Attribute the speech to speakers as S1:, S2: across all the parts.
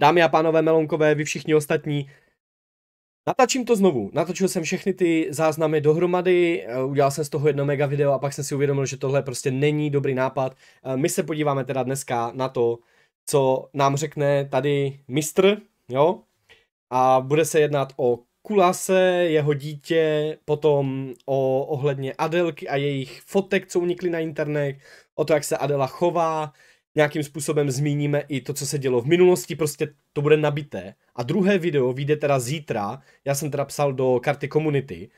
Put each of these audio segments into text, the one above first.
S1: Dámy a pánové melonkové, vy všichni ostatní, Natačím to znovu. Natočil jsem všechny ty záznamy dohromady, eh, udělal jsem z toho jedno mega video a pak jsem si uvědomil, že tohle prostě není dobrý nápad. Eh, my se podíváme teda dneska na to, co nám řekne tady mistr, jo? A bude se jednat o Kulase, jeho dítě, potom o ohledně Adelky a jejich fotek, co unikly na internet, o to, jak se Adela chová, nějakým způsobem zmíníme i to, co se dělo v minulosti, prostě to bude nabité. A druhé video vyjde teda zítra, já jsem teda psal do karty komunity,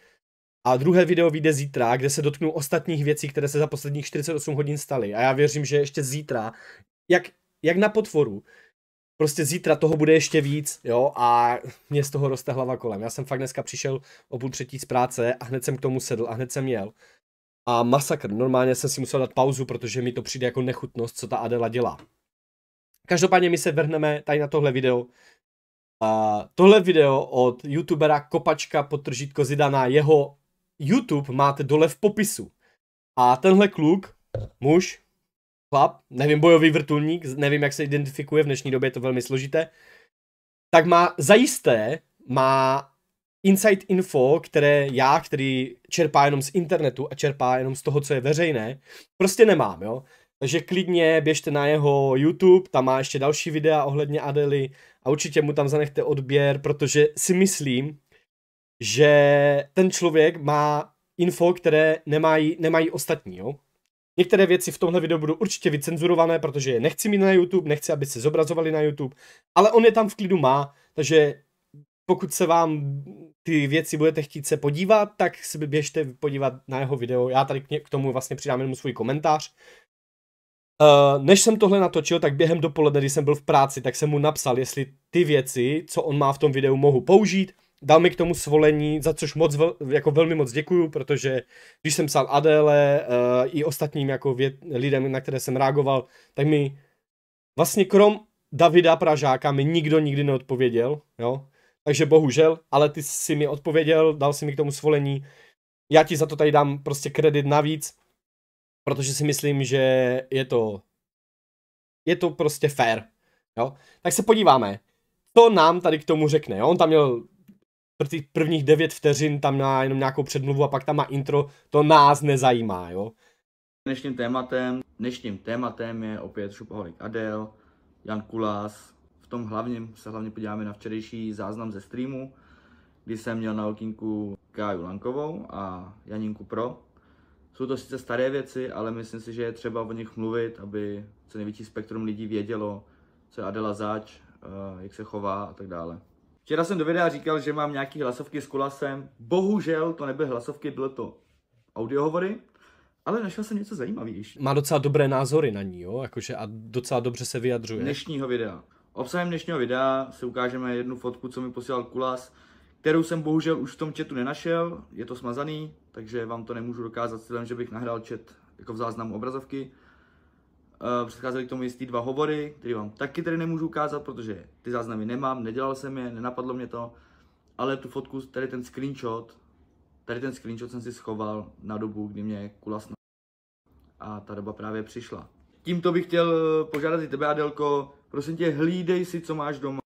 S1: a druhé video vyjde zítra, kde se dotknu ostatních věcí, které se za posledních 48 hodin staly. A já věřím, že ještě zítra, jak, jak na potvoru, prostě zítra toho bude ještě víc, jo, a mě z toho roste hlava kolem. Já jsem fakt dneska přišel o půl třetí z práce a hned jsem k tomu sedl a hned jsem jel a masakr. Normálně jsem si musel dát pauzu, protože mi to přijde jako nechutnost, co ta Adela dělá. Každopádně my se vrhneme tady na tohle video. A tohle video od youtubera Kopačka potržítko Zidana, jeho YouTube máte dole v popisu. A tenhle kluk, muž, chlap, nevím, bojový vrtulník, nevím, jak se identifikuje v dnešní době, je to velmi složité, tak má zajisté, má inside info, které já, který čerpá jenom z internetu a čerpá jenom z toho, co je veřejné, prostě nemám, jo. Takže klidně běžte na jeho YouTube, tam má ještě další videa ohledně Adely a určitě mu tam zanechte odběr, protože si myslím, že ten člověk má info, které nemají, nemají ostatní, jo. Některé věci v tomhle videu budou určitě vycenzurované, protože je nechci mít na YouTube, nechci, aby se zobrazovali na YouTube, ale on je tam v klidu má, takže pokud se vám ty věci budete chtít se podívat, tak si běžte podívat na jeho video. Já tady k tomu vlastně přidám jenom svůj komentář. Uh, než jsem tohle natočil, tak během dopoledne, když jsem byl v práci, tak jsem mu napsal, jestli ty věci, co on má v tom videu, mohu použít. Dal mi k tomu svolení, za což moc, jako velmi moc děkuju, protože když jsem psal Adele uh, i ostatním jako věd, lidem, na které jsem reagoval, tak mi vlastně krom Davida Pražáka mi nikdo nikdy neodpověděl, jo. Takže bohužel, ale ty si mi odpověděl, dal si mi k tomu svolení. Já ti za to tady dám prostě kredit navíc, protože si myslím, že je to je to prostě fair. Jo? Tak se podíváme, co nám tady k tomu řekne. Jo? On tam měl těch prvních 9 vteřin, tam má jenom nějakou předmluvu a pak tam má intro, to nás nezajímá. Jo?
S2: Dnešním tématem, dnešním tématem je opět Šupoholik Adel, Jan Kulás, tom hlavním se hlavně podíváme na včerejší záznam ze streamu, kdy jsem měl na okinku Káju Lankovou a Janinku Pro. Jsou to sice staré věci, ale myslím si, že je třeba o nich mluvit, aby co největší spektrum lidí vědělo, co je Adela zač, eh, jak se chová a tak dále. Včera jsem do videa říkal, že mám nějaký hlasovky s Kulasem. Bohužel to nebyly hlasovky, bylo to audiohovory, ale našel jsem něco zajímavější. Má
S1: docela dobré názory na ní, jo? Jakože a docela dobře se vyjadřuje. Dnešního
S2: videa. Obsahem dnešního videa si ukážeme jednu fotku, co mi posílal Kulas, kterou jsem bohužel už v tom chatu nenašel, je to smazaný, takže vám to nemůžu dokázat cílem, že bych nahrál chat jako v záznamu obrazovky. Eh, předcházely k tomu jistý dva hovory, které vám taky tady nemůžu ukázat, protože ty záznamy nemám, nedělal jsem je, nenapadlo mě to, ale tu fotku, tady ten screenshot, tady ten screenshot jsem si schoval na dobu, kdy mě Kulas a ta doba právě přišla tímto bych chtěl požádat i tebe, Adelko, prosím tě, hlídej si, co máš doma.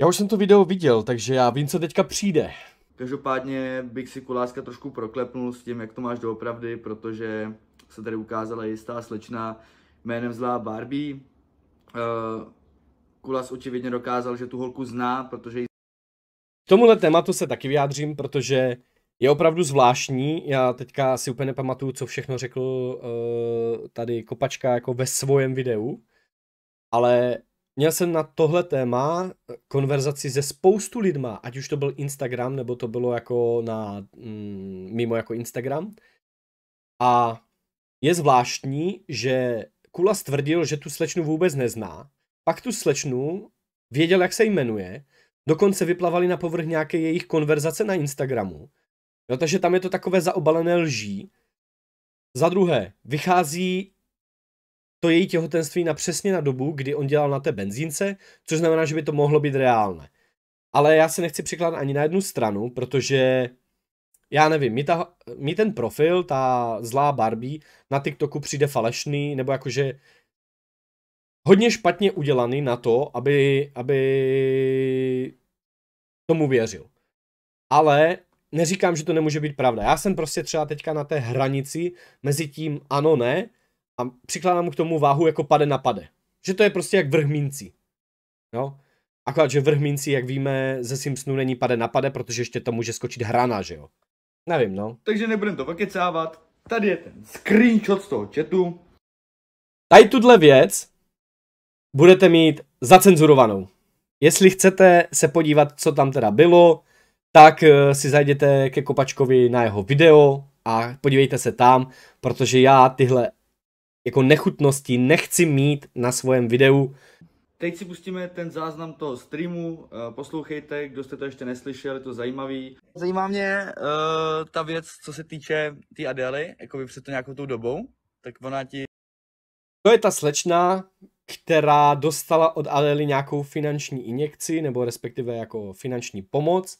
S1: Já už jsem to video viděl, takže já vím, co teďka přijde.
S2: Každopádně bych si Kuláska trošku proklepnul s tím, jak to máš doopravdy, protože se tady ukázala jistá slečna jménem Zlá Barbie. Eh, kulas očividně dokázal, že tu holku zná, protože ji...
S1: K tomuhle tématu se taky vyjádřím, protože je opravdu zvláštní. Já teďka si úplně nepamatuju, co všechno řekl uh, tady Kopačka jako ve svém videu, ale měl jsem na tohle téma eh, konverzaci se spoustu lidma, ať už to byl Instagram, nebo to bylo jako na mm, mimo jako Instagram. A je zvláštní, že Kula stvrdil, že tu slečnu vůbec nezná, pak tu slečnu věděl, jak se jmenuje, dokonce vyplavali na povrch nějaké jejich konverzace na Instagramu No takže tam je to takové zaobalené lží. Za druhé, vychází to její těhotenství na přesně na dobu, kdy on dělal na té benzínce, což znamená, že by to mohlo být reálné. Ale já se nechci přikládat ani na jednu stranu, protože já nevím, mi, ta, mi ten profil, ta zlá Barbie, na TikToku přijde falešný, nebo jakože hodně špatně udělaný na to, aby, aby tomu věřil. Ale neříkám, že to nemůže být pravda. Já jsem prostě třeba teďka na té hranici mezi tím ano, ne a přikládám k tomu váhu jako pade na pade. Že to je prostě jak vrhmínci. Jo? Akorát, že vrhmínci, jak víme, ze Simpsonu není pade na pade, protože ještě to může skočit hrana, že jo? Nevím, no.
S2: Takže nebudem to vokecávat. Tady je ten screenshot
S1: z toho chatu. Tady tuhle věc budete mít zacenzurovanou. Jestli chcete se podívat, co tam teda bylo, tak eh, si zajděte ke Kopačkovi na jeho video a podívejte se tam, protože já tyhle jako nechutnosti nechci mít na svém videu.
S2: Teď si pustíme ten záznam toho streamu, eh, poslouchejte, kdo jste to ještě neslyšel, je to zajímavý. Zajímá mě uh, ta věc, co se týče té tý Adely, jako by před to nějakou tou dobou,
S1: tak ona ti... To je ta slečna, která dostala od Adely nějakou finanční injekci, nebo respektive jako finanční pomoc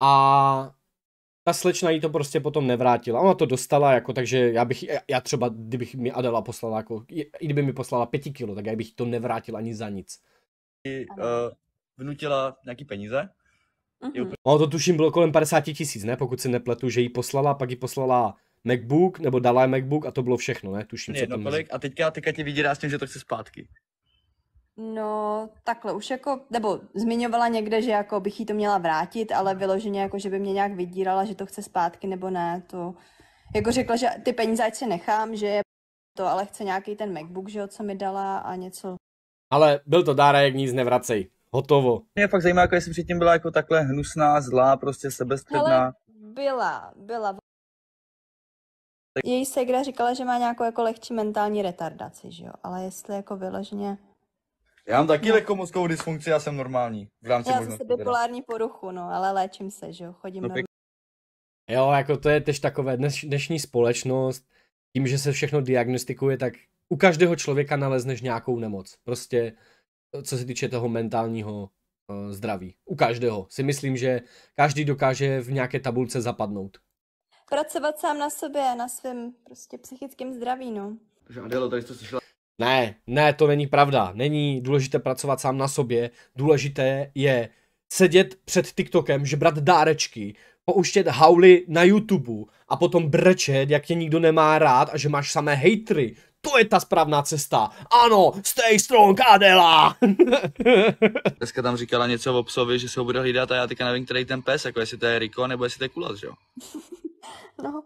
S1: a ta slečna jí to prostě potom nevrátila. Ona to dostala, jako, takže já bych, já třeba, kdybych mi Adela poslala, jako, i kdyby mi poslala pěti kilo, tak já bych to nevrátil ani za nic.
S2: I, uh, eh, vnutila nějaký peníze? Mm-hmm.
S1: Ono to tuším bylo kolem 50 tisíc, ne, pokud si nepletu, že jí poslala, pak jí poslala MacBook, nebo dala MacBook a to bylo všechno, ne, tuším. Ne, no kolik, a teďka, teďka tě vydírá s tím, že to chce zpátky.
S3: No, takhle už jako, nebo zmiňovala někde, že jako bych jí to měla vrátit, ale vyloženě jako, že by mě nějak vydírala, že to chce zpátky nebo ne, to jako řekla, že ty peníze ať si nechám, že je to, ale chce nějaký ten MacBook, že jo, co mi dala a něco.
S1: Ale byl to dárek,
S2: nic nevracej. Hotovo. Mě fakt zajímá, jako jestli předtím byla jako takhle hnusná, zlá, prostě sebestředná. Ale
S3: byla, byla. Její segra říkala, že má nějakou jako lehčí mentální retardaci, že jo, ale jestli jako vyloženě...
S2: Já mám taky no. mozkovou dysfunkci, já
S1: jsem normální.
S2: V rámci
S3: já zase bipolární poruchu, no, ale léčím se, že jo, chodím no, normálně.
S1: Jo, jako to je tež takové dneš, dnešní společnost, tím, že se všechno diagnostikuje, tak u každého člověka nalezneš nějakou nemoc. Prostě co se týče toho mentálního uh, zdraví. U každého. Si myslím, že každý dokáže v nějaké tabulce zapadnout.
S3: Pracovat sám na sobě, na svém prostě psychickém zdraví, no.
S2: Takže Adelo, tady jsi to slyšela
S1: ne, ne, to není pravda. Není důležité pracovat sám na sobě. Důležité je sedět před TikTokem, žebrat dárečky, pouštět hauly na YouTube a potom brečet, jak tě nikdo nemá rád a že máš samé hejtry. To je ta správná cesta. Ano, stay strong, Adela!
S2: Dneska tam říkala něco o psovi, že se ho bude hlídat a já teďka nevím, který ten pes, jako jestli to je Riko nebo jestli to je Kulas, že jo? No.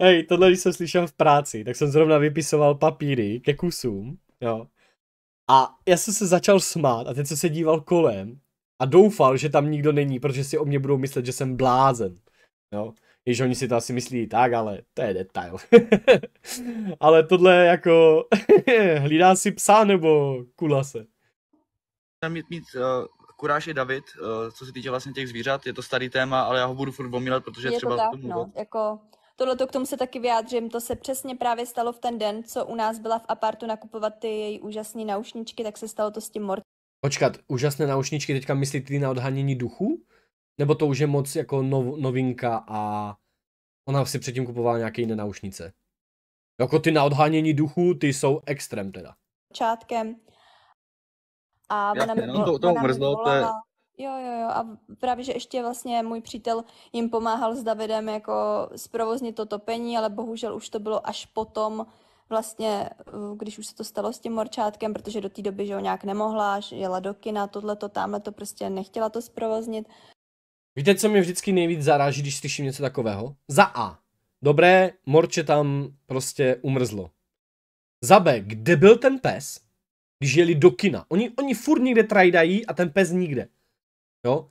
S1: Hej, tohle když jsem slyšel v práci, tak jsem zrovna vypisoval papíry ke kusům, jo. A já jsem se začal smát a teď jsem se díval kolem a doufal, že tam nikdo není, protože si o mě budou myslet, že jsem blázen, jo. Když oni si to asi myslí tak, ale to je detail. ale tohle jako hlídá si psa nebo kula se?
S2: Tam mít, mít uh, eh, kuráž i David, eh, co se týče vlastně těch zvířat, je to starý téma, ale já ho budu furt pomílat, protože je třeba to tak, tomu no,
S3: jako Tohle k tomu se taky vyjádřím, to se přesně právě stalo v ten den, co u nás byla v apartu nakupovat ty její úžasné naušničky, tak se stalo to s tím Mort.
S1: Počkat, úžasné naušničky teďka myslíte ty na odhanění duchu? Nebo to už je moc jako nov, novinka a ona si předtím kupovala nějaké jiné naušnice? Jako ty na odhánění duchu, ty jsou extrém teda.
S3: Počátkem a ona mi, no, to, to mrzlo, to je... Jo, jo, jo. A právě, že ještě vlastně můj přítel jim pomáhal s Davidem jako zprovoznit to topení, ale bohužel už to bylo až potom, vlastně, eh, když už se to stalo s tím morčátkem, protože do té doby, že ho nějak nemohla, jela do kina, tohleto, to prostě nechtěla to zprovoznit.
S1: Víte, co mě vždycky nejvíc zaráží, když slyším něco takového? Za A. Dobré, morče tam prostě umrzlo. Za B. Kde byl ten pes? když jeli do kina. Oni, oni furt někde trajdají a ten pes nikde. Jo?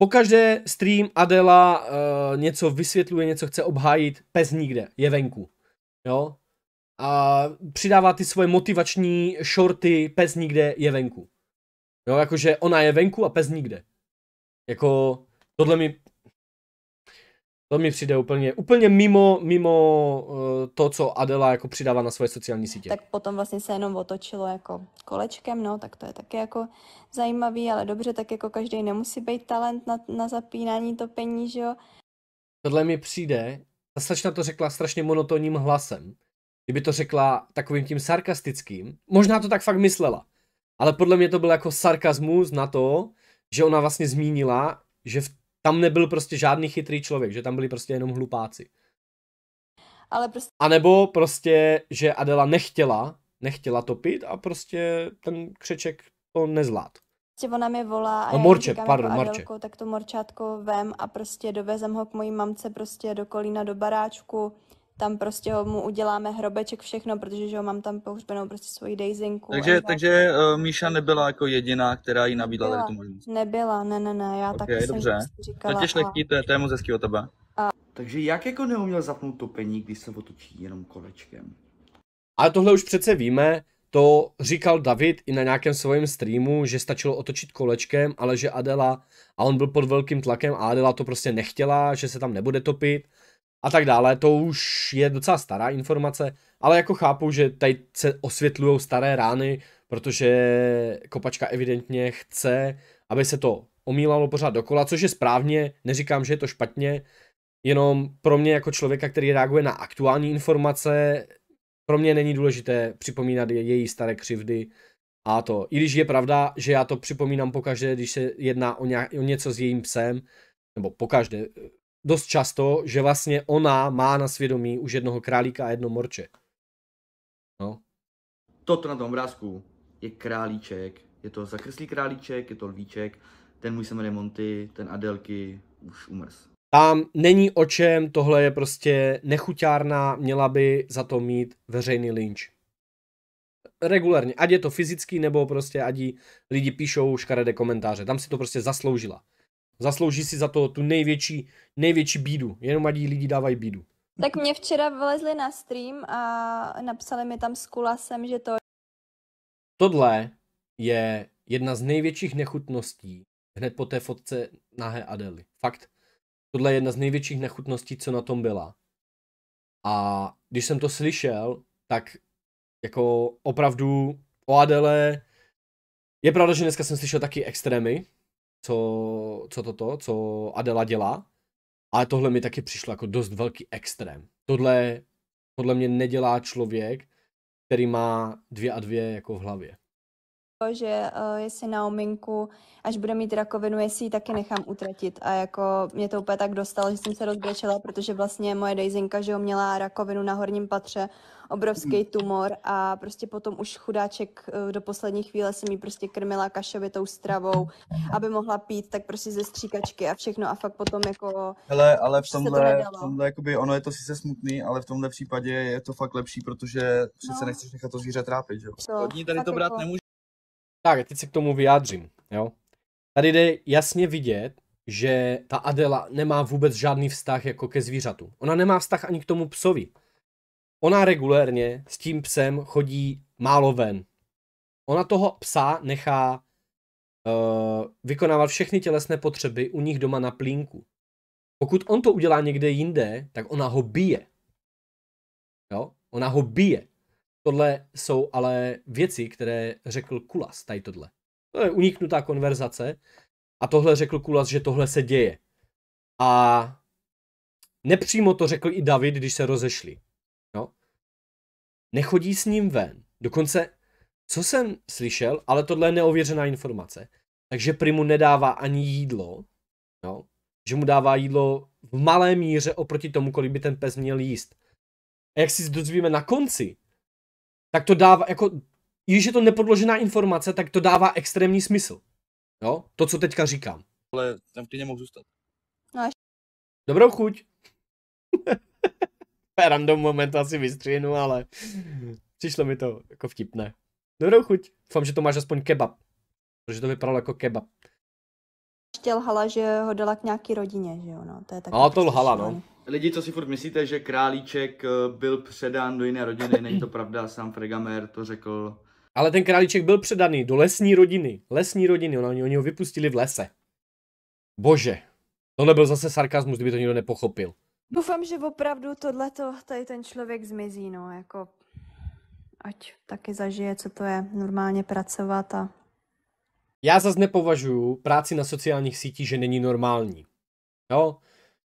S1: Po každé stream Adela uh, něco vysvětluje, něco chce obhájit, pes nikde, je venku. Jo? A přidává ty svoje motivační shorty, pes nikde, je venku. Jo, jakože ona je venku a pes nikde. Jako, tohle mi to mi přijde úplně, úplně mimo, mimo eh, to, co Adela jako přidává na svoje sociální sítě. Tak
S3: potom vlastně se jenom otočilo jako kolečkem, no, tak to je taky jako zajímavý, ale dobře, tak jako každý nemusí být talent na, na zapínání to peníze,
S1: jo. Tohle mi přijde, ta slečna to řekla strašně monotónním hlasem. Kdyby to řekla takovým tím sarkastickým, možná to tak fakt myslela, ale podle mě to byl jako sarkazmus na to, že ona vlastně zmínila, že v tam nebyl prostě žádný chytrý člověk, že tam byli prostě jenom hlupáci. Ale prostě... A nebo prostě, že Adela nechtěla, nechtěla topit a prostě ten křeček to nezvlád.
S3: Prostě ona mi volá a no, já morče, říkám, pardon, jako Adelko, morče. tak to morčátko vem a prostě dovezem ho k mojí mamce prostě do kolína, do baráčku tam prostě ho mu uděláme hrobeček, všechno, protože že ho mám tam pohřbenou prostě svoji dejzinku. Takže,
S2: takže uh, Míša nebyla jako jediná, která ji nabídla nebyla, tady tu možnost.
S3: Nebyla, ne, ne, ne, já okay, taky dobře. jsem prostě říkala. Dobře, tě
S2: to je, to je moc hezký o tebe. A... Takže jak jako neuměl zapnout topení, když se otočí jenom kolečkem?
S1: Ale tohle už přece víme, to říkal David i na nějakém svém streamu, že stačilo otočit kolečkem, ale že Adela, a on byl pod velkým tlakem a Adela to prostě nechtěla, že se tam nebude topit a tak dále. To už je docela stará informace, ale jako chápu, že tady se osvětlují staré rány, protože kopačka evidentně chce, aby se to omílalo pořád dokola, což je správně, neříkám, že je to špatně, jenom pro mě jako člověka, který reaguje na aktuální informace, pro mě není důležité připomínat její staré křivdy a to. I když je pravda, že já to připomínám pokaždé, když se jedná o, nějak, o něco s jejím psem, nebo pokaždé, dost často, že vlastně ona má na svědomí už jednoho králíka a jedno morče. No.
S2: Toto na tom obrázku je králíček, je to zakrslý králíček, je to lvíček, ten můj se jmenuje Monty, ten Adelky už umrz.
S1: Tam není o čem, tohle je prostě nechuťárná, měla by za to mít veřejný lynč. Regulárně, ať je to fyzický, nebo prostě ať lidi píšou škaredé komentáře. Tam si to prostě zasloužila. Zaslouží si za to tu největší, největší bídu. Jenom ať lidi dávají bídu.
S3: Tak mě včera vylezli na stream a napsali mi tam s kulasem, že to...
S1: Tohle je jedna z největších nechutností hned po té fotce nahé Adely. Fakt. Tohle je jedna z největších nechutností, co na tom byla. A když jsem to slyšel, tak jako opravdu o Adele, je pravda, že dneska jsem slyšel taky extrémy, co, co toto, co Adela dělá, ale tohle mi taky přišlo jako dost velký extrém. Tohle podle mě nedělá člověk, který má dvě a dvě jako v hlavě.
S3: Jako, že uh, jestli ominku, až bude mít rakovinu, jestli ji taky nechám utratit. A jako mě to úplně tak dostalo, že jsem se rozbrečela, protože vlastně moje dejzinka, že jo, měla rakovinu na horním patře, obrovský hmm. tumor a prostě potom už chudáček eh, do poslední chvíle jsem mi prostě krmila kašovitou stravou, aby mohla pít, tak prostě ze stříkačky a všechno a fakt potom jako...
S2: Hele, ale v tomhle, to v tomhle jakoby, ono je to sice smutný, ale v tomhle případě je to fakt lepší,
S1: protože přece no. nechceš nechat to zvíře trápit, že jo? Od ní tady to brát jako... nemůže tak, teď se k tomu vyjádřím, jo. Tady jde jasně vidět, že ta Adela nemá vůbec žádný vztah jako ke zvířatu. Ona nemá vztah ani k tomu psovi. Ona regulérně s tím psem chodí málo ven. Ona toho psa nechá uh, vykonávat všechny tělesné potřeby u nich doma na plínku. Pokud on to udělá někde jinde, tak ona ho bije. Jo? Ona ho bije. Tohle jsou ale věci, které řekl Kulas, tady tohle. To je uniknutá konverzace a tohle řekl Kulas, že tohle se děje. A nepřímo to řekl i David, když se rozešli. No. Nechodí s ním ven. Dokonce, co jsem slyšel, ale tohle je neověřená informace, takže Primu nedává ani jídlo, no. že mu dává jídlo v malé míře oproti tomu, kolik by ten pes měl jíst. A jak si dozvíme na konci, tak to dává, jako, když je to nepodložená informace, tak to dává extrémní smysl. Jo? To, co teďka říkám. Ale tam ty nemohu zůstat. No, Dobrou chuť. Random moment asi vystřihnu, ale přišlo mi to jako vtipné. Dobrou chuť. Doufám, že to máš aspoň kebab. Protože to vypadalo jako kebab.
S3: Ještě lhala, že ho dala k nějaký rodině, že jo, no. To je tak
S1: no, to lhala, no.
S2: Prostě Lidi, co si furt myslíte, že králíček eh, byl předán do jiné rodiny, není to pravda, sám Fregamer to řekl.
S1: Ale ten králíček byl předaný do lesní rodiny. Lesní rodiny, oni, oni ho vypustili v lese. Bože. Tohle byl zase sarkazmus, kdyby to nikdo nepochopil.
S3: Doufám, že opravdu tohleto, tady ten člověk zmizí, no, jako ať taky zažije, co to je normálně pracovat a...
S1: Já zase nepovažuju práci na sociálních sítích, že není normální. Jo?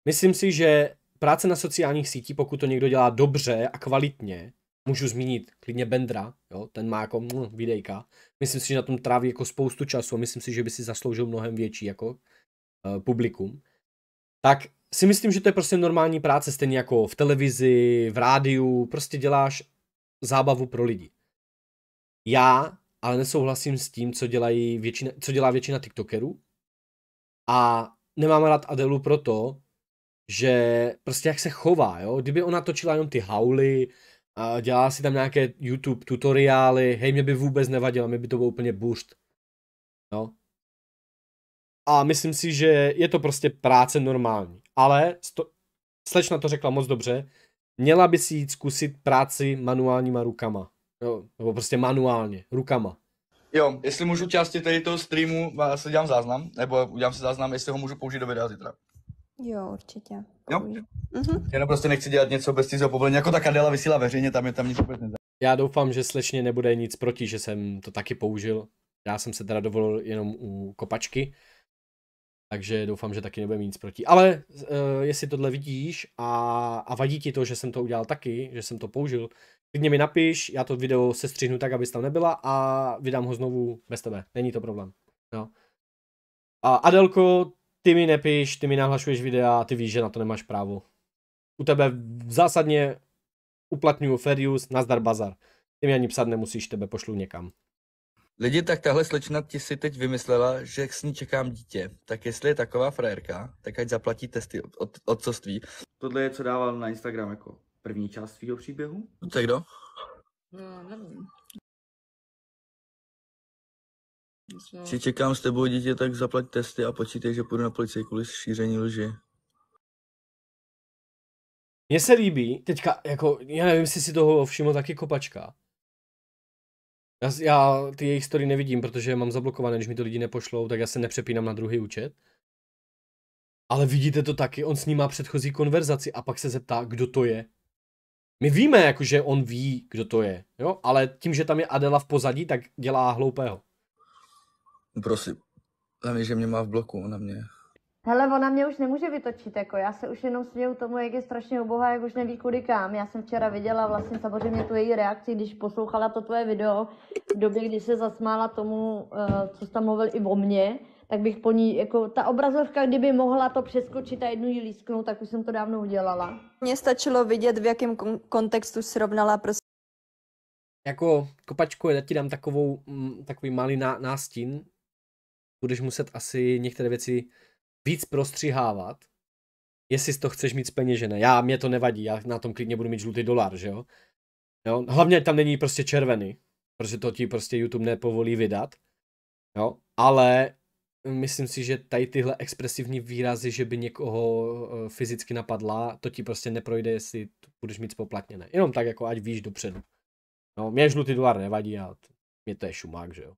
S1: Myslím si, že práce na sociálních sítích, pokud to někdo dělá dobře a kvalitně, můžu zmínit klidně Bendra, jo, ten má jako mh, mm, videjka. Myslím si, že na tom tráví jako spoustu času a myslím si, že by si zasloužil mnohem větší jako e, publikum. Tak si myslím, že to je prostě normální práce, stejně jako v televizi, v rádiu, prostě děláš zábavu pro lidi. Já ale nesouhlasím s tím, co, dělají většina, co dělá většina TikTokerů a nemám rád Adelu proto, že prostě jak se chová, jo? Kdyby ona točila jenom ty hauly, a dělá si tam nějaké YouTube tutoriály, hej, mě by vůbec nevadilo, mě by to bylo úplně bušt. No. A myslím si, že je to prostě práce normální. Ale, sto... slečna to řekla moc dobře, měla by si jít zkusit práci manuálníma rukama. Jo, nebo prostě manuálně, rukama.
S2: Jo, jestli můžu části
S1: tady toho streamu, se dělám záznam, nebo udělám si záznam, jestli ho
S2: můžu použít do videa zítra. Jo,
S3: určitě. Jo. Mm-hmm.
S2: Jenom prostě nechci dělat něco bez cizího povolení. Jako ta kadela vysílá veřejně, tam je tam nic vůbec
S1: nezajímavé. Já doufám, že slečně nebude nic proti, že jsem to taky použil. Já jsem se teda dovolil jenom u kopačky, takže doufám, že taky nebude nic proti. Ale uh, jestli tohle vidíš a, a vadí ti to, že jsem to udělal taky, že jsem to použil, klidně mi napiš, já to video sestřihnu tak, abys tam nebyla a vydám ho znovu bez tebe. Není to problém. No. A Adelko, ty mi nepíš, ty mi nahlašuješ videa, a ty víš, že na to nemáš právo. U tebe zásadně uplatňuju fair use, nazdar bazar. Ty mi ani psát nemusíš, tebe pošlu někam.
S2: Lidi, tak tahle slečna ti si teď vymyslela, že s ní čekám dítě. Tak jestli je taková frajerka, tak ať zaplatí testy od, od, odcovství. Tohle je, co dával na Instagram jako první část svého příběhu? To je kdo?
S1: No, nevím. Či
S2: čekám s tebou dítě, tak zaplať testy a počítej, že půjdu na policii kvůli šíření lži.
S1: Mně se líbí, teďka, jako, já nevím, jestli si toho všiml taky kopačka. Já, já ty jejich story nevidím, protože mám zablokované, když mi to lidi nepošlou, tak já se nepřepínám na druhý účet. Ale vidíte to taky, on s ním má předchozí konverzaci a pak se zeptá, kdo to je. My víme, jako, že on ví, kdo to je, jo? ale tím, že tam je Adela v pozadí, tak dělá hloupého. Prosím. Tam mě, že mě má v bloku, ona mě.
S3: Hele, ona mě už nemůže vytočit, jako já se už jenom směju tomu, jak je strašně ubohá, jak už neví kudy kam. Já jsem včera viděla vlastně samozřejmě tu její reakci, když poslouchala to tvoje video, v době, kdy se zasmála tomu, eh, co jsi tam mluvil i o mně, tak bych po ní, jako ta obrazovka, kdyby mohla to přeskočit a jednu jí lísknout, tak už jsem to dávno udělala. Mně stačilo vidět, v jakém kontextu srovnala prostě
S1: jako kopačku, já ti dám takovou, mm, takový malý nástín? budeš muset asi některé věci víc prostřihávat, jestli to chceš mít speněžené. Já, mě to nevadí, já na tom klidně budu mít žlutý dolar, že jo? jo? Hlavně tam není prostě červený, protože to ti prostě YouTube nepovolí vydat. Jo? Ale myslím si, že tady tyhle expresivní výrazy, že by někoho eh, fyzicky napadla, to ti prostě neprojde, jestli to budeš mít spoplatněné. Jenom tak, jako ať víš dopředu. No, mě žlutý dolar nevadí a mě to je šumák, že jo.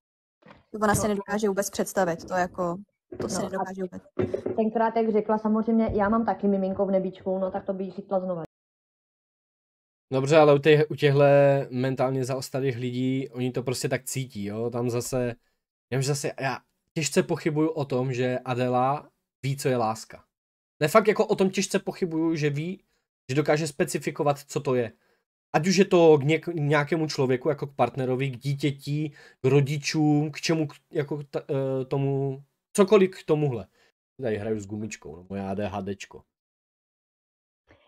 S3: Ona no. si nedokáže vůbec představit, to jako, to no, se nedokáže vůbec. Tenkrát, jak řekla, samozřejmě, já mám taky miminko v nebíčku, no tak to by jí říkla
S1: Dobře, ale u, těch, u těchhle mentálně zaostalých lidí, oni to prostě tak cítí, jo, tam zase, já už zase, já těžce pochybuju o tom, že Adela ví, co je láska. Ne fakt jako o tom těžce pochybuju, že ví, že dokáže specifikovat, co to je ať už je to k, něk, nějakému člověku, jako k partnerovi, k dítěti, k rodičům, k čemu, jako k t, e, tomu, cokoliv k tomuhle. Tady hraju s gumičkou, no, moje ADHDčko.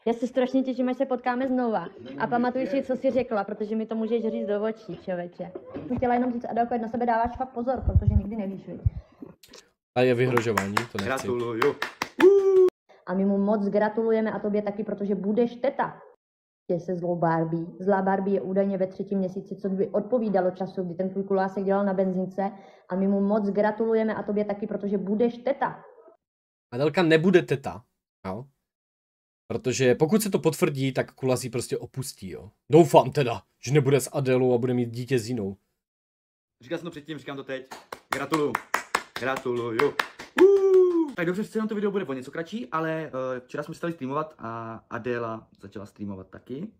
S3: Já se strašně těším, až se potkáme znova. A pamatuju si, co jsi řekla, protože mi to můžeš říct do očí, člověče. Jsem chtěla jenom říct, Adelko, na sebe dáváš fakt pozor, protože nikdy nevíš, viď?
S1: A je vyhrožování, to nechci. Gratuluju.
S3: A my mu moc gratulujeme a tobě taky, protože budeš teta tě se zlou Barbie. Zlá Barbie je údajně ve třetím měsíci, co by odpovídalo času, kdy ten tvůj kulásek dělal na benzínce a my mu moc gratulujeme a tobě taky, protože budeš teta.
S1: Adelka nebude teta, jo? Protože pokud se to potvrdí, tak kulasí prostě opustí, jo? Doufám teda, že nebude s Adelou a bude mít dítě s jinou.
S2: Říkal jsem to předtím, říkám to teď. Gratuluju. Gratuluju. Tak dobře, scénou to video bude o něco kratší, ale uh, včera jsme stali streamovat a Adéla začala streamovat taky.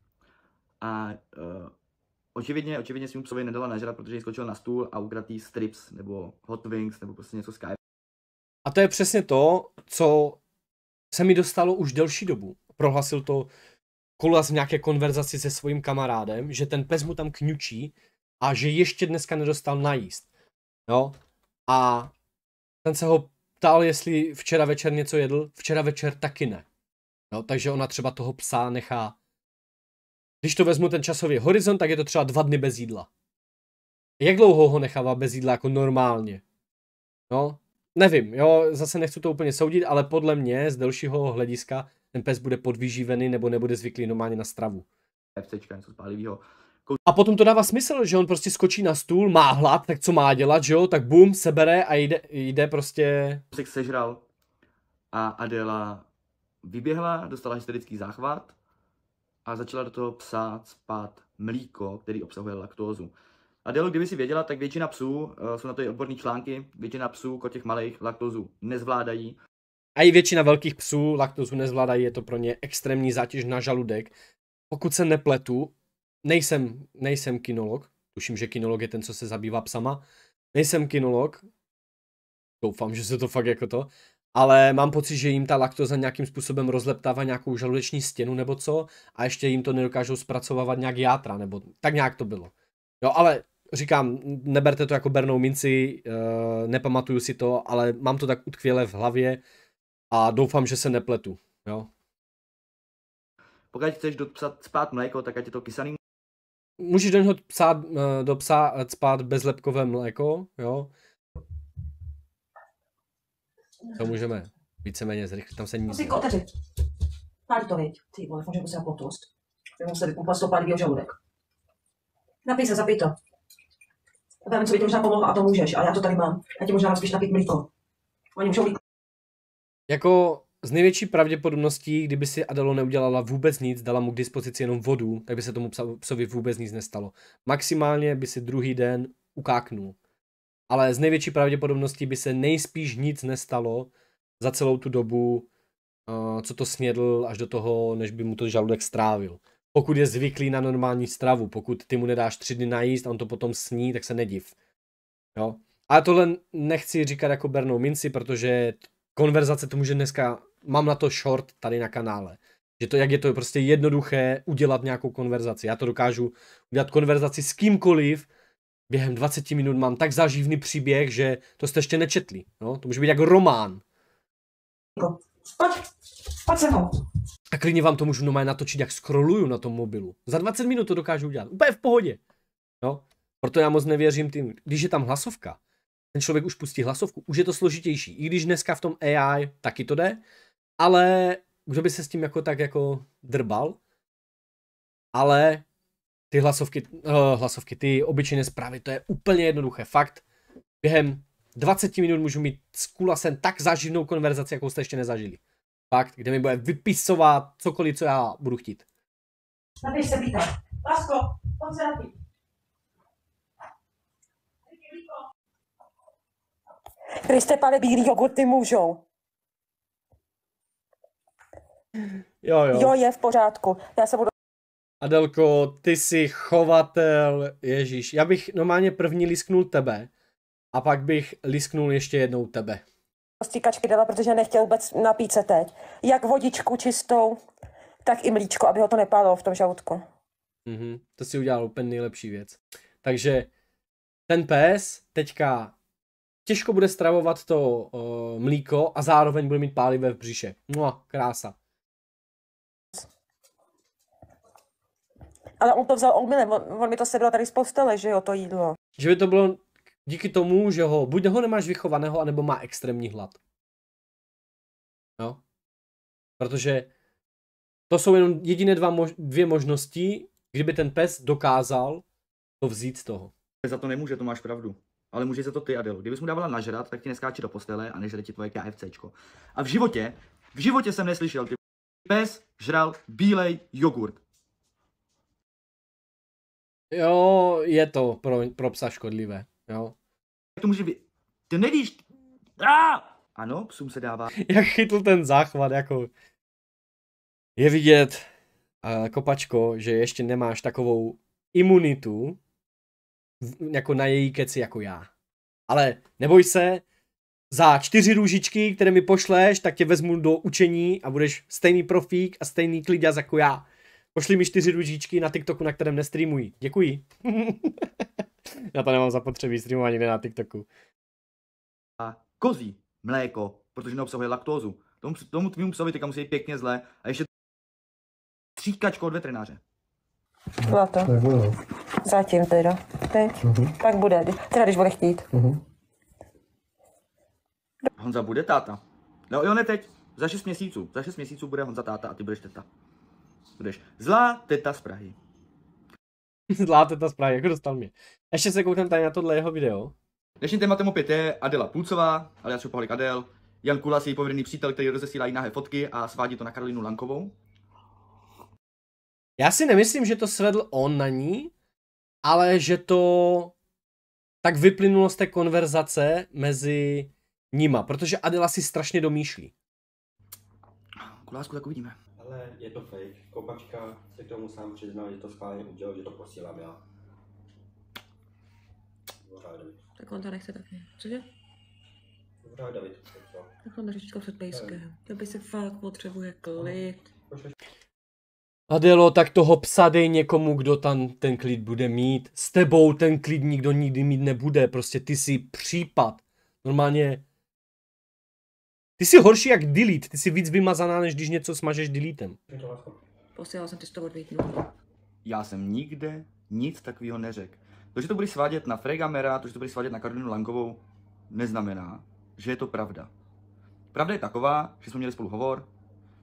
S2: A uh, očividně, očividně mu psovi nedala nažrat, protože jí skočil na stůl a ukradl strips nebo hot wings
S1: nebo prostě něco sky. A to je přesně to, co se mi dostalo už delší dobu. Prohlasil to Kolas v nějaké konverzaci se svým kamarádem, že ten pes mu tam kňučí a že ještě dneska nedostal najíst. Jo? No, a ten se ho ptal, jestli včera večer něco jedl, včera večer taky ne. Jo, no, takže ona třeba toho psa nechá. Když to vezmu ten časový horizont, tak je to třeba dva dny bez jídla. Jak dlouho ho nechává bez jídla jako normálně? No, nevím, jo, zase nechci to úplně soudit, ale podle mě z delšího hlediska ten pes bude podvýživený nebo nebude zvyklý normálně na stravu. něco a potom to dává smysl, že on prostě skočí na stůl, má hlad, tak co má dělat, že jo, tak bum, sebere a jde, jde prostě... Kousek sežral a Adela
S2: vyběhla, dostala hysterický záchvat a začala do toho psát spát mlíko, který obsahuje laktózu. Adelo, kdyby si věděla, tak většina psů, eh, jsou na to i odborní články, většina psů těch malých laktózu nezvládají.
S1: A i většina velkých psů laktózu nezvládají, je to pro ně extrémní zátěž na žaludek. Pokud se nepletu, nejsem, nejsem kinolog, tuším, že kinolog je ten, co se zabývá psama, nejsem kinolog, doufám, že se to fakt jako to, ale mám pocit, že jim ta laktoza nějakým způsobem rozleptává nějakou žaludeční stěnu nebo co a ještě jim to nedokážou zpracovávat nějak játra nebo tak nějak to bylo. Jo, ale říkám, neberte to jako bernou minci, uh, nepamatuju si to, ale mám to tak utkvěle v hlavě a doufám, že se nepletu, jo.
S2: Pokud chceš dopsat spát mléko, tak ať je to kysaný
S1: můžeš do něho psát, eh, do psa cpát eh, bezlepkové mléko, jo. To můžeme víceméně zrychlit, tam se nic... Ty koteři.
S2: Pár to viď, ty vole, můžeme se jako tost. Můžeme se vypumpat 150 jeho žaludek. Napij se, zapij to. Já vím, co by ti možná pomohlo a to můžeš, ale já to tady mám. Já ti možná spíš napít mlíko. Oni můžou mít...
S1: Jako z největší pravděpodobností, kdyby si Adelo neudělala vůbec nic, dala mu k dispozici jenom vodu, tak by se tomu psovi vůbec nic nestalo. Maximálně by si druhý den ukáknul. Ale z největší pravděpodobností by se nejspíš nic nestalo za celou tu dobu, eh, co to snědl až do toho, než by mu to žaludek strávil. Pokud je zvyklý na normální stravu, pokud ty mu nedáš tři dny najíst a on to potom sní, tak se nediv. Jo? A tohle nechci říkat jako bernou minci, protože konverzace to může dneska mám na to short tady na kanále. Že to, jak je to prostě jednoduché udělat nějakou konverzaci. Já to dokážu udělat konverzaci s kýmkoliv, během 20 minut mám tak záživný příběh, že to jste ještě nečetli. No? To může být jako román. No. Pojď, pojď se ho. A klidně vám to můžu normálně natočit, jak scrolluju na tom mobilu. Za 20 minut to dokážu udělat. Úplně v pohodě. No? Proto já moc nevěřím tím, když je tam hlasovka, ten člověk už pustí hlasovku, už je to složitější. I když dneska v tom AI taky to jde, ale kdo by se s tím jako tak jako drbal, ale ty hlasovky, uh, hlasovky, ty obyčejné zprávy, to je úplně jednoduché. Fakt, během 20 minut můžu mít s Kulasem tak zaživnou konverzaci, jakou jste ještě nezažili. Fakt, kde mi bude vypisovat cokoliv, co já budu chtít.
S2: Tady se víte. Lásko, pojď se
S3: Kriste, pane, bílý jogurty můžou.
S1: Jo, jo. Jo, je v pořádku. Já se budu... Adelko, ty jsi chovatel, Ježíš. Já bych normálně první lisknul tebe a pak bych lisknul ještě jednou tebe.
S3: Stříkačky prostě dala, protože nechtěl vůbec napít se teď. Jak vodičku čistou, tak i mlíčko, aby ho to nepálilo v tom žaludku.
S1: Mm-hmm. To si udělal úplně nejlepší věc. Takže ten pes teďka těžko bude stravovat to uh, mlíko a zároveň bude mít pálivé v břiše. No, krása. ale on to vzal omylem, on, on mi to sebral tady z postele, že jo, to jídlo. Že by to bylo díky tomu, že ho, buď ho nemáš vychovaného, anebo má extrémní hlad. Jo? No. Protože to jsou jenom jediné dva mož, dvě možnosti, kdyby ten pes dokázal to vzít z toho. za to nemůže, to máš pravdu. Ale může za to ty, Adel. Kdybys mu dávala nažrat,
S2: tak ti neskáče do postele a nežere ti tvoje KFCčko. A v životě, v životě jsem neslyšel, ty pes žral bílej jogurt.
S1: Jo, je to pro, pro psa škodlivé, jo. To může být, ty nevíš, ah! ano, psům se dává. Jak chytl ten záchvat, jako je vidět, uh, kopačko, že ještě nemáš takovou imunitu jako na její keci jako já. Ale neboj se, za čtyři růžičky, které mi pošleš, tak tě vezmu do učení a budeš stejný profík a stejný kliděz jako já. Pošli mi čtyři ružičky na TikToku, na kterém nestreamují. Děkuji. Já to nemám zapotřebí streamování na TikToku. A
S2: kozí mléko, protože neobsahuje laktózu. Tomu, tomu tvým psovi teďka musí pěkně zlé. A ještě tříkačko od veterináře. to.
S3: Zatím teda. Teď. Uh-huh. Tak bude. Teda, když bude chtít. Uh-huh.
S2: Honza bude táta. No jo, ne teď. Za šest měsíců. Za šest měsíců bude Honza
S1: táta a ty budeš teta budeš zlá teta z Prahy. zlá teta z Prahy, jako dostal mě. Ještě se koukneme tady na tohle jeho video. Dnešním tématem opět je Adela
S2: Půlcová, ale já Poholik Adel, Jan Kula její pověrný přítel, který rozesílá jiné fotky a svádí to na Karolinu
S1: Lankovou. Já si nemyslím, že to svedl on na ní, ale že to tak vyplynulo z té konverzace mezi nima, protože Adela si strašně domýšlí. Kulásku tak uvidíme je to fake. Kopačka se k tomu sám přiznal, že to schválně udělal, že to posílám já. Dvořák David. Tak on to nechce taky. Cože? Dvořák David. Tak on řečko před pejskem. To by se fakt potřebuje klid. Adelo, tak toho psa dej někomu, kdo tam ten klid bude mít. S tebou ten klid nikdo nikdy mít nebude, prostě ty jsi případ. Normálně ty jsi horší jak delete, ty jsi víc vymazaná, než když něco smažeš deletem.
S2: Posílal jsem ty z toho dvětnu. Já jsem nikde nic takového neřekl. To, že to bude svádět na Fregamera, to, že to bude svádět na Karolinu Langovou, neznamená, že je to pravda. Pravda je taková, že jsme měli spolu hovor,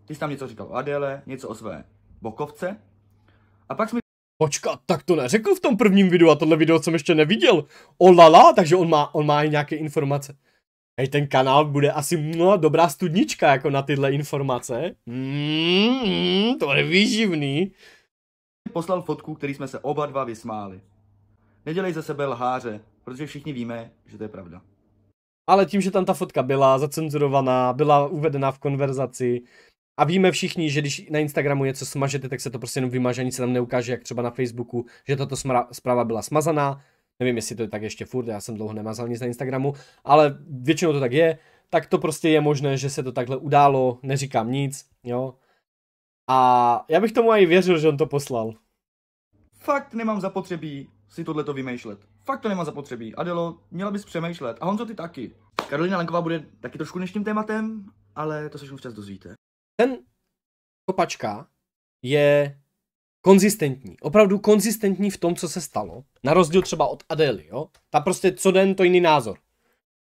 S2: ty jsi tam něco říkal
S1: o Adele, něco o své bokovce, a pak jsme... Počkat, tak to neřekl v tom prvním videu a tohle video jsem ještě neviděl. Olala, takže on má, on má i nějaké informace. Hej, ten kanál bude asi no, dobrá studnička jako na tyhle informace. Mm, mm, to je výživný. Poslal fotku, který jsme se oba dva vysmáli.
S2: Nedělej ze sebe lháře, protože všichni víme, že to je pravda.
S1: Ale tím, že tam ta fotka byla zacenzurovaná, byla uvedená v konverzaci a víme všichni, že když na Instagramu něco smažete, tak se to prostě jenom vymaže, ani se tam neukáže, jak třeba na Facebooku, že tato zpráva byla smazaná, nevím, jestli to je tak ještě furt, já jsem dlouho nemazal nic na Instagramu, ale většinou to tak je, tak to prostě je možné, že se to takhle událo, neříkám nic, jo. A já bych tomu i věřil, že on to poslal. Fakt nemám zapotřebí
S2: si to vymýšlet. Fakt to nemám zapotřebí. Adelo, měla bys přemýšlet. A Honzo, ty taky. Karolina Lenková bude taky trošku dnešním tématem, ale to se všechno včas dozvíte.
S1: Ten kopačka je konzistentní, opravdu konzistentní v tom, co se stalo, na rozdíl třeba od Adély, jo? Ta prostě co den to jiný názor.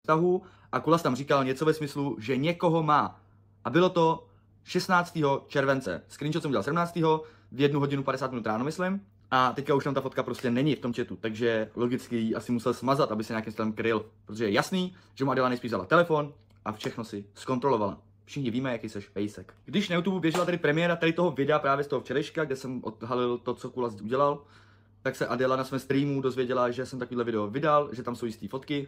S1: Tahu,
S2: a Kulas tam říkal něco ve smyslu, že někoho má. A bylo to 16. července. Screenshot jsem udělal 17. v 1 hodinu 50 minut ráno, myslím. A teďka už tam ta fotka prostě není v tom chatu, takže logicky ji asi musel smazat, aby se nějakým stylem kryl. Protože je jasný, že mu Adela nejspíš vzala telefon a všechno si zkontrolovala. Všichni víme, jaký seš pejsek. Když na YouTube běžela tady premiéra tady toho videa právě z toho včerejška, kde jsem odhalil to, co Kula udělal, tak se Adela na svém streamu dozvěděla, že jsem takovýhle video vydal, že tam jsou jisté fotky.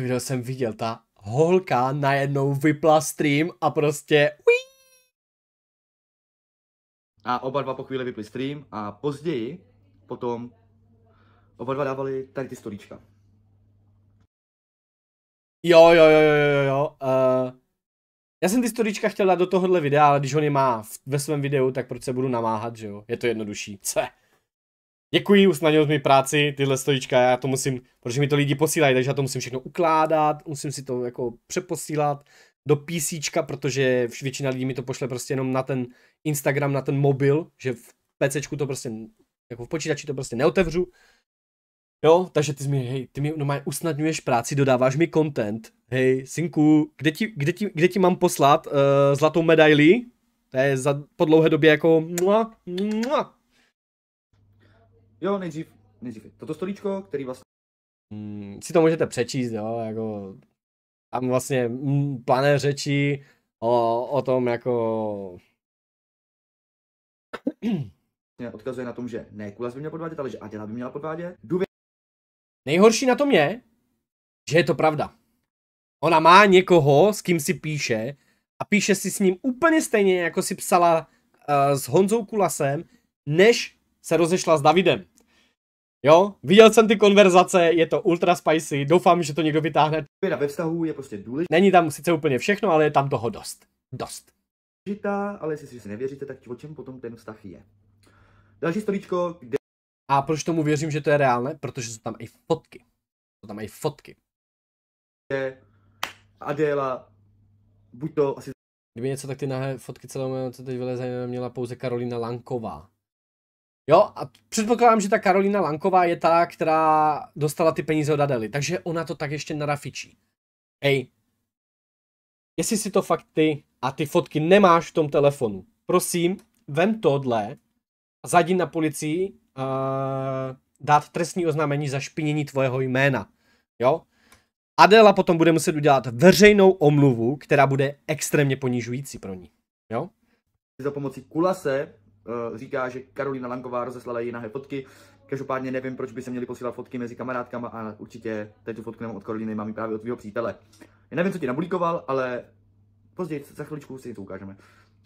S1: Video jsem viděl, ta holka najednou vypla stream a prostě Uí!
S2: A oba dva po chvíli vypli stream a později potom oba dva dávali tady ty storíčka.
S1: Jo, jo, jo, jo, jo. Já jsem ty storička chtěl dát do tohohle videa, ale když ho nemá má v, ve svém videu, tak proč se budu namáhat, že jo? Je to jednodušší. Co? Děkuji, usnadnil mi práci, tyhle stojíčka, já to musím, protože mi to lidi posílají, takže já to musím všechno ukládat, musím si to jako přeposílat do PC, protože většina lidí mi to pošle prostě jenom na ten Instagram, na ten mobil, že v PC to prostě, jako v počítači to prostě neotevřu, Jo, takže ty mi, hej, ty mi normálně usnadňuješ práci, dodáváš mi content. Hej, synku, kde ti, kde ti, kde ti mám poslat uh, zlatou medaili? To je za, po dlouhé době jako mua, mua. Jo, nejdřív, nejdřív toto stolíčko, který vlastně... Mm, si to můžete přečíst, jo, jako... Tam vlastně mm, plané řeči o, o tom jako...
S2: odkazuje na tom, že ne Kulas by měl podvádět, ale že Aděla by měla
S1: podvádět. Důvě Nejhorší na tom je, že je to pravda. Ona má někoho, s kým si píše a píše si s ním úplně stejně, jako si psala uh, s Honzou Kulasem, než se rozešla s Davidem. Jo, viděl jsem ty konverzace, je to ultra spicy, doufám, že to někdo vytáhne. Věda ve vztahu je prostě důležitá. Není tam sice úplně všechno, ale je tam toho dost. Dost.
S2: Důležitá, ale jestli si nevěříte, tak o čem potom ten vztah je.
S1: Další stolíčko, kde a proč tomu věřím, že to je reálné? Protože jsou tam i fotky. Jsou tam i fotky. Je Adéla, buď to asi... Kdyby něco, tak ty nahé fotky celého co teď vylezají, měla pouze Karolina Lanková. Jo, a předpokládám, že ta Karolina Lanková je ta, která dostala ty peníze od Adely, takže ona to tak ještě narafičí. Hej, jestli si to fakt ty a ty fotky nemáš v tom telefonu, prosím, vem tohle, zadí na policii, Eh, dát trestní oznámení za špinění tvojeho jména. Jo? Adela potom bude muset udělat veřejnou omluvu, která bude extrémně ponižující pro ní. Jo? Za
S2: pomocí kulase uh, říká, že Karolina Lanková rozeslala jí nahé fotky. Každopádně nevím, proč by se měli posílat fotky mezi kamarádkama a určitě teď tu fotku nemám od Karoliny, mám ji právě od tvého přítele. Já nevím, co ti nabulíkoval, ale později, za chviličku si to ukážeme.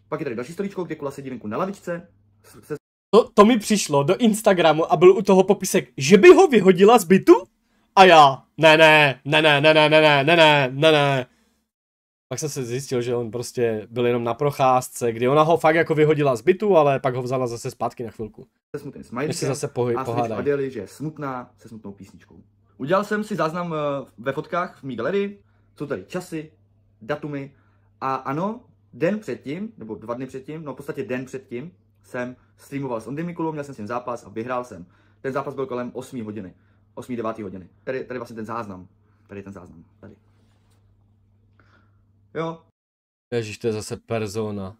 S2: Pak je tady další stolíčko, kde
S1: kula sedí venku na lavičce, se to, to mi přišlo do Instagramu a byl u toho popisek, že by ho vyhodila z bytu? A já, ne, ne, ne, ne, ne, ne, ne, ne, ne, ne, ne, ne. Pak jsem se zjistil, že on prostě byl jenom na procházce, kdy ona ho fakt jako vyhodila z bytu, ale pak ho vzala zase zpátky na chvilku. Se smutným smajlíkem se zase pohy- a pohádá.
S2: odjeli, že je smutná se smutnou písničkou. Udělal jsem si záznam ve fotkách v mý galerii, jsou tady časy, datumy a ano, den předtím, nebo dva dny předtím, no v podstatě den předtím, jsem streamoval s Mikulou, měl jsem s ním zápas a vyhrál jsem. Ten zápas byl kolem 8 hodiny, 8, 9 hodiny. Tady, tady vlastně ten záznam, tady ten záznam, tady.
S1: Jo. Ježíš, to je zase persona.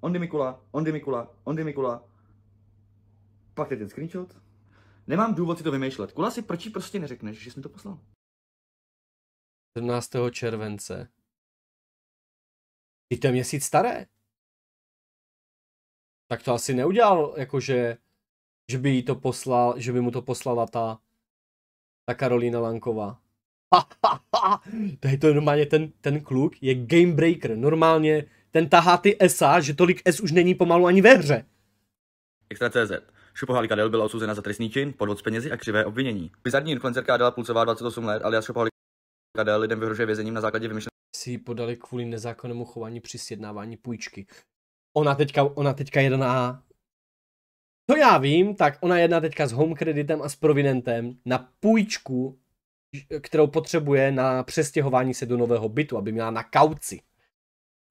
S2: Ondy Mikula, Ondy Mikula, Ondy Mikula. Pak je ten screenshot.
S1: Nemám důvod si to vymýšlet. Kula si proč prostě neřekneš, že mi to poslal? 17. července. Ty to je měsíc staré tak to asi neudělal, jakože, že by jí to poslal, že by mu to poslala ta, ta Karolina Lanková. Ha, ha, ha. To je to normálně ten, ten kluk, je game breaker. Normálně ten tahá ty SA, že tolik S už není pomalu ani ve hře.
S2: CZ. Šupohalika Del byla odsuzena za trestný čin, podvod s penězi a křivé obvinění. Bizarní influencerka Adela Pulcová 28 let, ale já Šupohalika Del lidem
S1: vyhrožuje vězením na základě vymyšlené si ji podali kvůli nezákonnému chování při sjednávání půjčky ona teďka, ona teďka jede na... To já vím, tak ona jedná teďka s home kreditem a s providentem na půjčku, kterou potřebuje na přestěhování se do nového bytu, aby měla na kauci.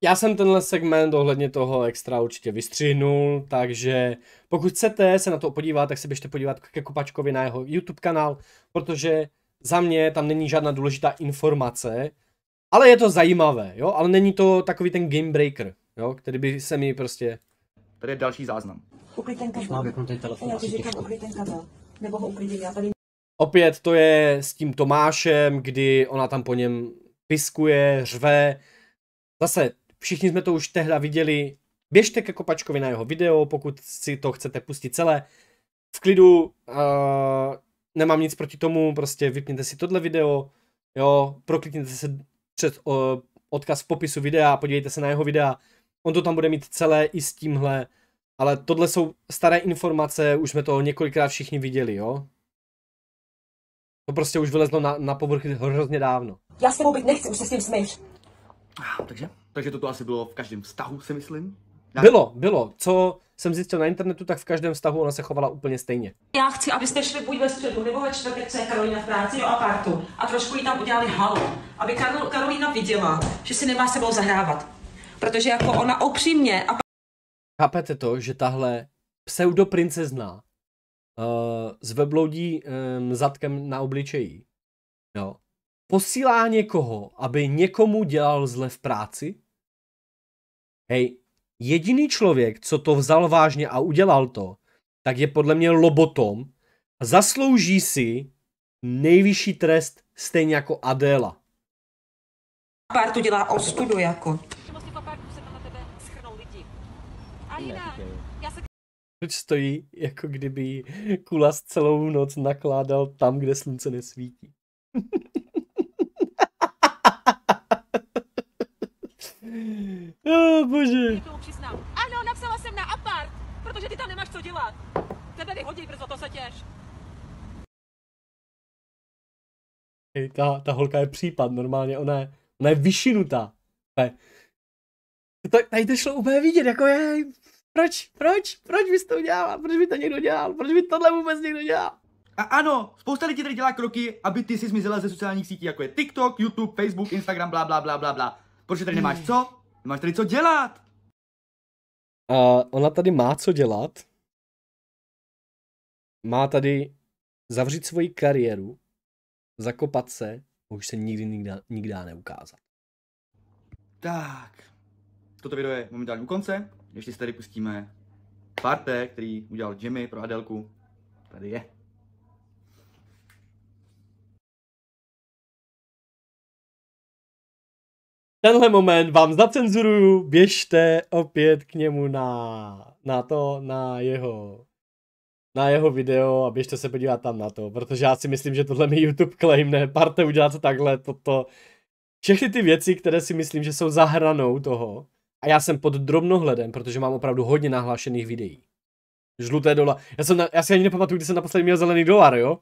S1: Já jsem tenhle segment ohledně toho extra určitě vystřihnul, takže pokud chcete se na to podívat, tak se běžte podívat ke Kopačkovi na jeho YouTube kanál, protože za mě tam není žádná důležitá informace, ale je to zajímavé, jo, ale není to takový ten game breaker jo, který by se mi prostě... Tady je další záznam.
S2: Ukryj ten kabel. Už mám vypnutý telefon, já ti říkám, ukryj ten kabel.
S1: Nebo ho uklidím, já tady... Opět to je s tím Tomášem, kdy ona tam po něm piskuje, řve. Zase, všichni jsme to už tehda viděli. Běžte ke Kopačkovi na jeho video, pokud si to chcete pustit celé. V klidu, uh, nemám nic proti tomu, prostě vypněte si tohle video, jo, proklikněte se před uh, odkaz v popisu videa, podívejte se na jeho videa, On to tam bude mít celé i s tímhle, ale tohle jsou staré informace, už jsme to několikrát všichni viděli, jo? To prostě už vylezlo na, na povrch hrozně dávno. Já s tebou být nechci, už se s tím smíš. Ah, takže? Takže toto asi bylo v každém vztahu, si myslím? Na... Bylo, bylo. Co jsem zjistil na internetu, tak v každém vztahu ona se chovala úplně stejně.
S2: Já chci,
S3: abyste šli buď ve středu nebo ve čtvrtek, co je Karolina v práci do apartu a trošku jí tam udělali halo,
S1: aby Karol, Karolina viděla, že si nemá sebou zahrávat protože jako ona opřímně A... Chápete to, že tahle pseudoprincezna uh, eh, s webloudí um, zadkem na obličeji, jo, no. posílá někoho, aby někomu dělal zle v práci? Hej, jediný člověk, co to vzal vážně a udělal to, tak je podle mě lobotom a zaslouží si nejvyšší trest stejně jako Adéla. Pár to dělá ostudu jako. Proč stojí, jako kdyby Kulas celou noc nakládal tam, kde slunce nesvítí? oh, bože. Ano, napsala jsem na apart, protože ty tam nemáš co dělat. Ten tady hodí, brzo to se těž. Hej, ta, ta holka je případ normálně, ona je, ona je vyšinutá. Ne. To tady to šlo úplně vidět, jako je, proč, proč, proč bys to udělal, proč by to někdo dělal, proč by tohle vůbec někdo dělal.
S2: A ano, spousta lidí tady dělá kroky, aby ty si zmizela ze sociálních sítí, jako je TikTok, YouTube, Facebook, Instagram, bla, bla, bla, bla, bla. Protože tady nemáš hmm. co? Nemáš tady co dělat.
S1: Uh, ona tady má co dělat. Má tady zavřít svoji kariéru, zakopat se, už se nikdy nikdy, nikdy neukázat. Tak,
S2: Toto video je momentálně u konce. Ještě si tady pustíme parte, který udělal Jimmy pro Adelku. Tady je.
S1: tenhle moment vám zacenzuruju, běžte opět k němu na, na to, na jeho na jeho video a běžte se podívat tam na to, protože já si myslím, že tohle mi YouTube claimne, parte udělat takhle, toto. Všechny ty věci, které si myslím, že jsou za hranou toho, a já jsem pod drobnohledem, protože mám opravdu hodně nahlášených videí. Žluté dola. Já, jsem na, já si ani nepamatuju, kdy jsem naposledy měl zelený dolar, jo?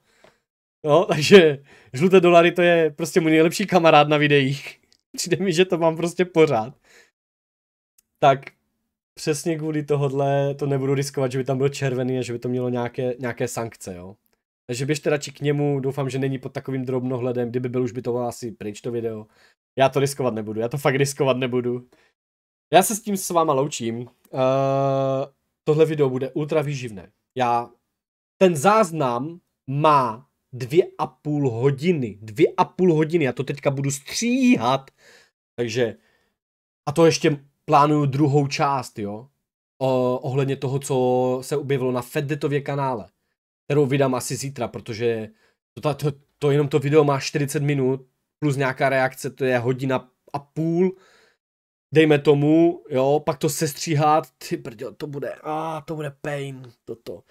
S1: No, takže žluté dolary to je prostě můj nejlepší kamarád na videích. Přijde mi, že to mám prostě pořád. Tak přesně kvůli tohohle to nebudu riskovat, že by tam byl červený a že by to mělo nějaké, nějaké sankce, jo? Takže běžte radši k němu, doufám, že není pod takovým drobnohledem, kdyby byl už by to bylo asi pryč to video. Já to riskovat nebudu, já to fakt riskovat nebudu. Já se s tím s váma loučím. Uh, tohle video bude ultra výživné. Já, ten záznam má dvě a půl hodiny. Dvě a půl hodiny. Já to teďka budu stříhat. Takže, a to ještě plánuju druhou část, jo. O, ohledně toho, co se objevilo na Fedetově kanále. Kterou vydám asi zítra, protože to, to, to jenom to video má 40 minut, plus nějaká reakce, to je hodina a půl dejme tomu, jo, pak to sestříhat, ty brďo, to bude, a ah, to bude pain, toto.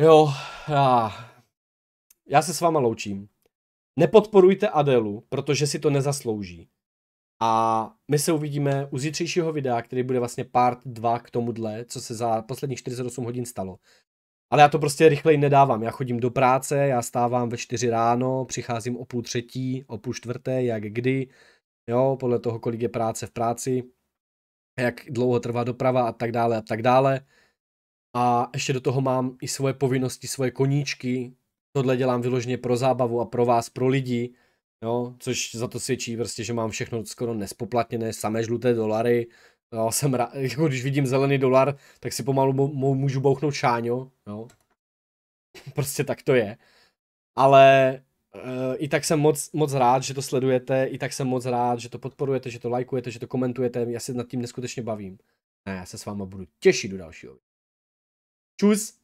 S1: Jo, já, ah. já se s váma loučím. Nepodporujte Adelu, protože si to nezaslouží. A my se uvidíme u zítřejšího videa, který bude vlastně part 2 k tomuhle, co se za posledních 48 hodin stalo. Ale já to prostě rychleji nedávám. Já chodím do práce, já stávám ve 4 ráno, přicházím o půl třetí, o půl čtvrté, jak kdy jo, podle toho, kolik je práce v práci, jak dlouho trvá doprava a tak dále a tak dále. A ještě do toho mám i svoje povinnosti, svoje koníčky, tohle dělám vyloženě pro zábavu a pro vás, pro lidi, jo, což za to svědčí prostě, že mám všechno skoro nespoplatněné, samé žluté dolary, jo, jsem rád, jako když vidím zelený dolar, tak si pomalu můžu bouchnout šáňo, jo, prostě tak to je, ale Eh, i tak jsem moc, moc rád, že to sledujete, i tak jsem moc rád, že to podporujete, že to lajkujete, že to komentujete, já se nad tím neskutečně bavím. A já se s váma budu těšit do dalšího. Čus!